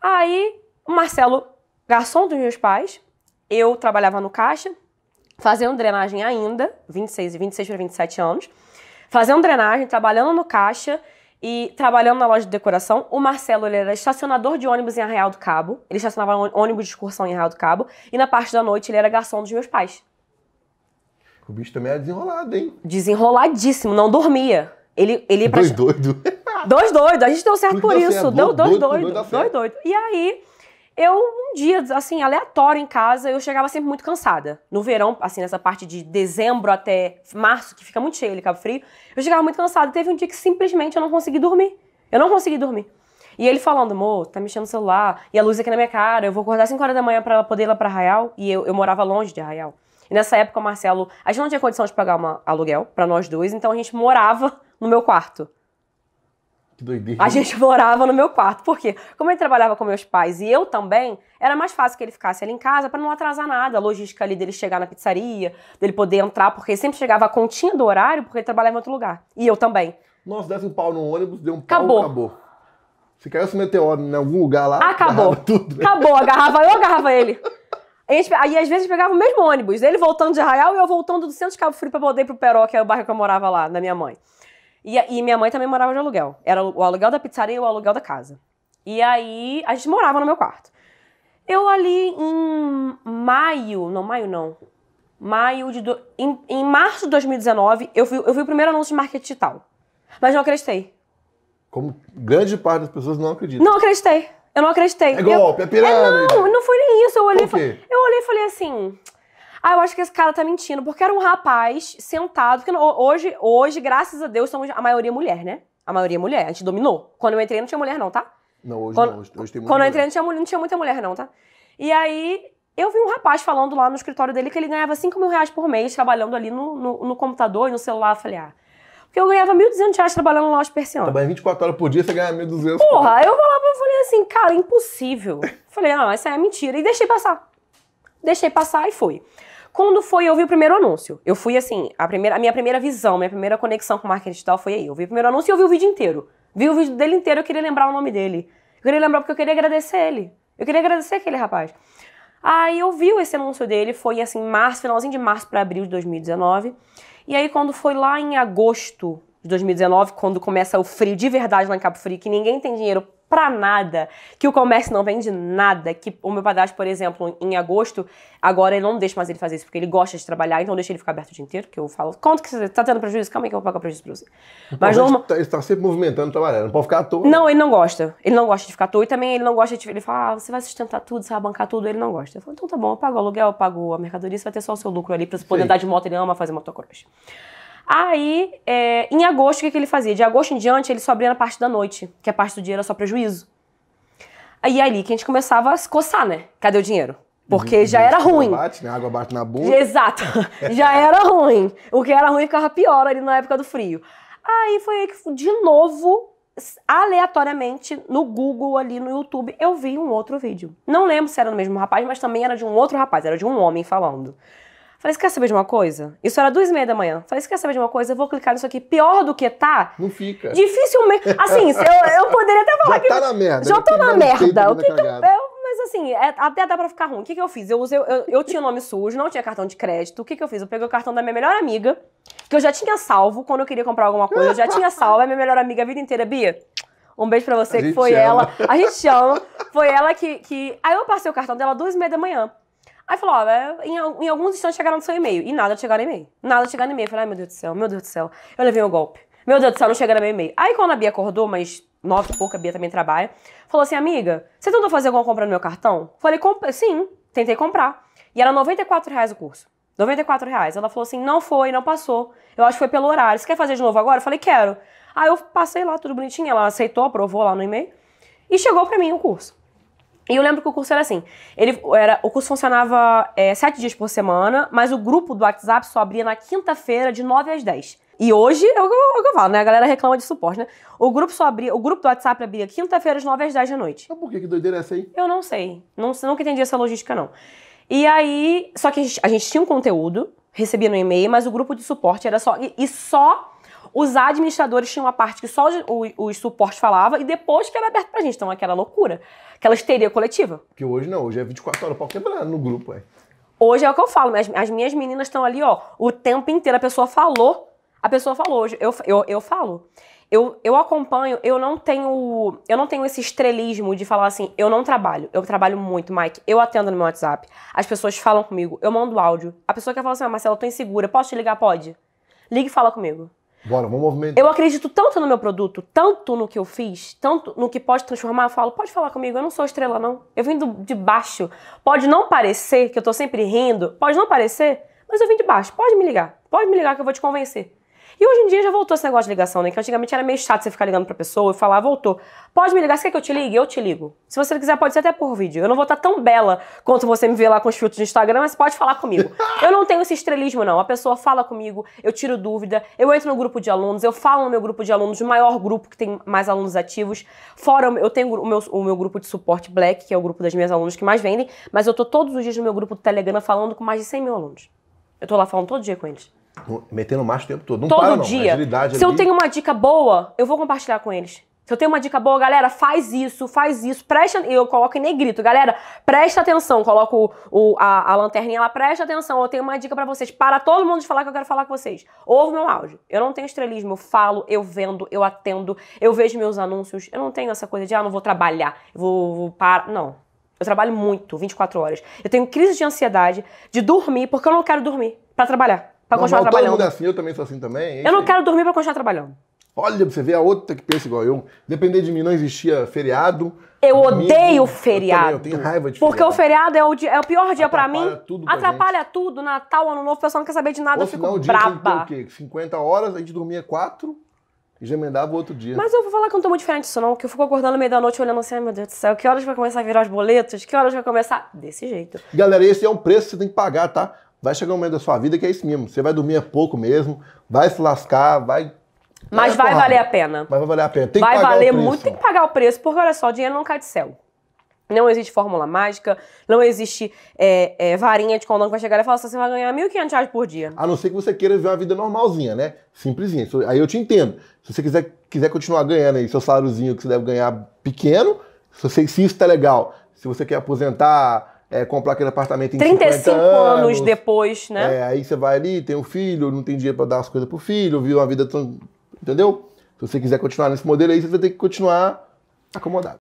Aí, o Marcelo, garçom dos meus pais, eu trabalhava no caixa, fazendo drenagem ainda, 26 e 26 para 27 anos, fazendo drenagem, trabalhando no caixa e trabalhando na loja de decoração. O Marcelo ele era estacionador de ônibus em Arraial do Cabo, ele estacionava ônibus de excursão em Arraial do Cabo, e na parte da noite ele era garçom dos meus pais. O bicho também era é desenrolado, hein? Desenroladíssimo, não dormia. Ele, ele pra... doido. Dois doidos, a gente deu certo por isso. Certo. Deu dois doidos. Dois doidos. Doido. E aí, eu, um dia, assim, aleatório em casa, eu chegava sempre muito cansada. No verão, assim, nessa parte de dezembro até março, que fica muito cheio ele Cabo Frio, eu chegava muito cansada. Teve um dia que simplesmente eu não consegui dormir. Eu não consegui dormir. E ele falando, amor, tá mexendo no celular, e a luz aqui na minha cara, eu vou acordar 5 horas da manhã pra poder ir lá pra Arraial. E eu, eu morava longe de Arraial. E nessa época, o Marcelo, a gente não tinha condição de pagar um aluguel para nós dois, então a gente morava no meu quarto. Que doideira. A gente morava no meu quarto. Por quê? Como ele trabalhava com meus pais e eu também, era mais fácil que ele ficasse ali em casa para não atrasar nada. A logística ali dele chegar na pizzaria, dele poder entrar, porque ele sempre chegava a continha do horário, porque ele trabalhava em outro lugar. E eu também. Nossa, desse um pau no ônibus, deu um pau, acabou. Se caísse um meteoro em algum lugar lá, acabou. tudo. Né? Acabou, agarrava eu, agarrava ele. Gente, aí às vezes pegava o mesmo ônibus, ele voltando de Arraial e eu voltando do centro de Cabo Frio pra poder ir pro Peró, que era o bairro que eu morava lá, da minha mãe. E, e minha mãe também morava de aluguel. Era o aluguel da pizzaria e o aluguel da casa. E aí a gente morava no meu quarto. Eu ali em maio, não, maio não. Maio de. Do, em, em março de 2019, eu fui, eu fui o primeiro anúncio de marketing digital. Mas não acreditei. Como grande parte das pessoas não acredita. Não acreditei. Eu não acreditei. É golpe, é eu, é pirâmide. É, não, não foi nem isso. Eu olhei, eu olhei e falei assim. Ah, eu acho que esse cara tá mentindo, porque era um rapaz sentado, porque hoje, hoje, graças a Deus, somos a maioria mulher, né? A maioria mulher, a gente dominou. Quando eu entrei não tinha mulher não, tá? Não, hoje quando, não, hoje, hoje tem muita Quando mulher. eu entrei não tinha, não tinha muita mulher não, tá? E aí, eu vi um rapaz falando lá no escritório dele que ele ganhava 5 mil reais por mês trabalhando ali no, no, no computador e no celular, eu falei, ah... Porque eu ganhava 1.200 reais trabalhando lá os persianos. Trabalha 24 horas por dia, você ganha 1.200. Porra, eu vou lá e falei assim, cara, impossível. falei, não, essa é mentira. E deixei passar. Deixei passar e fui. Quando foi, eu vi o primeiro anúncio. Eu fui assim, a, primeira, a minha primeira visão, minha primeira conexão com o marketing digital foi aí. Eu vi o primeiro anúncio e eu vi o vídeo inteiro. Vi o vídeo dele inteiro, eu queria lembrar o nome dele. Eu queria lembrar porque eu queria agradecer ele. Eu queria agradecer aquele rapaz. Aí eu vi esse anúncio dele, foi assim, março, finalzinho de março para abril de 2019. E aí quando foi lá em agosto de 2019, quando começa o frio de verdade lá em Cabo Frio, que ninguém tem dinheiro pra nada, que o comércio não vende nada, que o meu padrasto, por exemplo, em agosto, agora ele não deixa mais ele fazer isso, porque ele gosta de trabalhar, então deixa ele ficar aberto o dia inteiro, que eu falo, quanto que você tá tendo prejuízo? Calma aí que eu vou pagar prejuízo pra você. Então, mas não... Tá, ele tá sempre movimentando, trabalhando, não pode ficar à toa. Não, ele não gosta. Ele não gosta de ficar à toa e também ele não gosta de... Ele fala, ah, você vai sustentar tudo, você vai bancar tudo, ele não gosta. Eu falo, então tá bom, eu pago o aluguel, eu pago a mercadoria, você vai ter só o seu lucro ali pra você poder Sim. andar de moto, ele ama fazer motocross. Aí, é, em agosto, o que, que ele fazia? De agosto em diante, ele só abria na parte da noite, que a parte do dia era só prejuízo. Aí é ali que a gente começava a se coçar, né? Cadê o dinheiro? Porque uhum. já era uhum. ruim. Bate, né? Água bate na bunda. Exato. Já era ruim. O que era ruim ficava pior ali na época do frio. Aí foi aí que, de novo, aleatoriamente, no Google, ali no YouTube, eu vi um outro vídeo. Não lembro se era do mesmo rapaz, mas também era de um outro rapaz, era de um homem falando. Falei, você quer saber de uma coisa? Isso era duas e meia da manhã. Falei, você quer saber de uma coisa? Eu vou clicar nisso aqui. Pior do que tá? Não fica. Dificilmente. Assim, eu, eu poderia até falar já que. Já tá na merda. Já né? tô na merda. O que, eu, mas assim, é, até dá pra ficar ruim. O que, que eu fiz? Eu, usei, eu, eu tinha nome sujo, não tinha cartão de crédito. O que, que eu fiz? Eu peguei o cartão da minha melhor amiga, que eu já tinha salvo quando eu queria comprar alguma coisa. Eu já tinha salvo. É minha melhor amiga a vida inteira, Bia. Um beijo pra você, que foi ama. ela. A gente chama. Foi ela que, que. Aí eu passei o cartão dela duas e meia da manhã. Aí falou, ó, é, em, em, alguns instantes chegaram no seu e-mail. E nada chegaram no e-mail. Nada chegaram no e-mail. Eu falei, ai meu Deus do céu, meu Deus do céu. Eu levei um golpe. Meu Deus do céu, não chegaram no meu e-mail. Aí quando a Bia acordou, mas nove e pouca a Bia também trabalha, falou assim, amiga, você tentou fazer alguma compra no meu cartão? Falei, sim, tentei comprar. E era 94 reais o curso. 94 reais. Ela falou assim, não foi, não passou. Eu acho que foi pelo horário. Você quer fazer de novo agora? Eu falei, quero. Aí eu passei lá, tudo bonitinho. Ela aceitou, aprovou lá no e-mail. E chegou para mim o curso. E eu lembro que o curso era assim. Ele era, o curso funcionava é, sete dias por semana, mas o grupo do WhatsApp só abria na quinta-feira, de 9 às 10. E hoje é, é o que eu falo, né? A galera reclama de suporte, né? O grupo só abria, o grupo do WhatsApp abria quinta-feira, às 9 às 10 da noite. Mas por que, que doideira é essa aí? Eu não sei. Não, nunca entendi essa logística, não. E aí, só que a gente, a gente tinha um conteúdo, recebia no e-mail, mas o grupo de suporte era só. e, e só os administradores tinham uma parte que só os, os suportes falava e depois que era aberto pra gente. Então, aquela loucura. Aquela histeria coletiva. Que hoje não, hoje é 24 horas, qualquer tempo no grupo, é. Hoje é o que eu falo, mas as minhas meninas estão ali, ó, o tempo inteiro. A pessoa falou, a pessoa falou. Hoje eu, eu, eu falo. Eu, eu acompanho, eu não tenho. Eu não tenho esse estrelismo de falar assim, eu não trabalho. Eu trabalho muito, Mike. Eu atendo no meu WhatsApp. As pessoas falam comigo, eu mando áudio. A pessoa quer falar assim, ah, Marcela, eu tô insegura, posso te ligar? Pode. Ligue e fala comigo. Bora, vamos movimentar. Eu acredito tanto no meu produto, tanto no que eu fiz, tanto no que pode transformar. Eu falo, pode falar comigo, eu não sou estrela, não. Eu vim de baixo. Pode não parecer, que eu tô sempre rindo, pode não parecer, mas eu vim de baixo. Pode me ligar, pode me ligar que eu vou te convencer. E hoje em dia já voltou esse negócio de ligação, né? Que antigamente era meio chato você ficar ligando pra pessoa e falar, voltou. Pode me ligar, você quer que eu te ligue? Eu te ligo. Se você quiser, pode ser até por vídeo. Eu não vou estar tá tão bela quanto você me vê lá com os filtros do Instagram, mas pode falar comigo. Eu não tenho esse estrelismo, não. A pessoa fala comigo, eu tiro dúvida, eu entro no grupo de alunos, eu falo no meu grupo de alunos, o maior grupo que tem mais alunos ativos. Fora, eu tenho o meu, o meu grupo de suporte Black, que é o grupo das minhas alunos que mais vendem, mas eu tô todos os dias no meu grupo do Telegram falando com mais de 100 mil alunos. Eu tô lá falando todo dia com eles. Metendo macho o tempo todo. Não todo para, não. dia. Agilidade Se ali... eu tenho uma dica boa, eu vou compartilhar com eles. Se eu tenho uma dica boa, galera, faz isso, faz isso, presta. Eu coloco em negrito, galera, presta atenção. Coloco o, a, a, lanterninha lá, presta atenção. Eu tenho uma dica para vocês. Para todo mundo de falar que eu quero falar com vocês. Ouve meu áudio. Eu não tenho estrelismo. Eu falo, eu vendo, eu atendo, eu vejo meus anúncios. Eu não tenho essa coisa de, ah, não vou trabalhar, vou, vou parar. Não. Eu trabalho muito, 24 horas. Eu tenho crise de ansiedade, de dormir, porque eu não quero dormir para trabalhar. Pra continuar trabalhando. Todo mundo é assim, eu também sou assim também. Eu não quero dormir pra continuar trabalhando. Olha, você vê a outra que pensa igual eu. Depender de mim, não existia feriado. Eu odeio feriado. Eu, também, eu, tenho raiva de Porque feriado. o feriado é o, dia, é o pior dia para mim. Tudo pra atrapalha gente. tudo. Natal, ano novo, o pessoal não quer saber de nada, Ou eu fico braba. Dia o quê? 50 horas, a gente dormia 4 e já emendava o outro dia. Mas eu vou falar que eu não tô muito diferente disso, não. Que eu fico acordando no meio da noite olhando assim, ai meu Deus do céu, que horas vai começar a virar os boletos? Que horas vai começar? Desse jeito. Galera, esse é um preço que você tem que pagar, tá? vai chegar um momento da sua vida que é isso mesmo. Você vai dormir é pouco mesmo, vai se lascar, vai. Mas vai, vai valer a pena. Mas vai valer a pena. Tem vai que pagar valer o preço. muito, tem que pagar o preço, porque olha só, o dinheiro não cai de céu. Não existe fórmula mágica, não existe é, é, varinha de condão que vai chegar e falar assim, você vai ganhar 1.500 reais por dia. A não ser que você queira viver uma vida normalzinha, né? Simplesinha. Aí eu te entendo. Se você quiser, quiser continuar ganhando aí seu saláriozinho que você deve ganhar pequeno, se, você, se isso tá legal, se você quer aposentar é, comprar aquele apartamento em 35 anos, anos depois, né? É, aí você vai ali, tem um filho, não tem dinheiro para dar as coisas pro filho, viu uma vida tão. Entendeu? Se você quiser continuar nesse modelo aí, você vai ter que continuar acomodado.